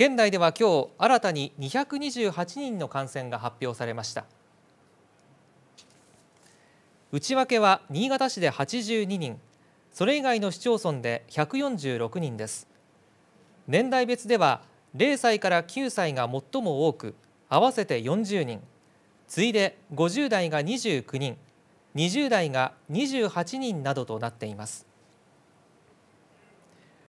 県内では今日新たに228人の感染が発表されました内訳は新潟市で82人それ以外の市町村で146人です年代別では0歳から9歳が最も多く合わせて40人次いで50代が29人20代が28人などとなっています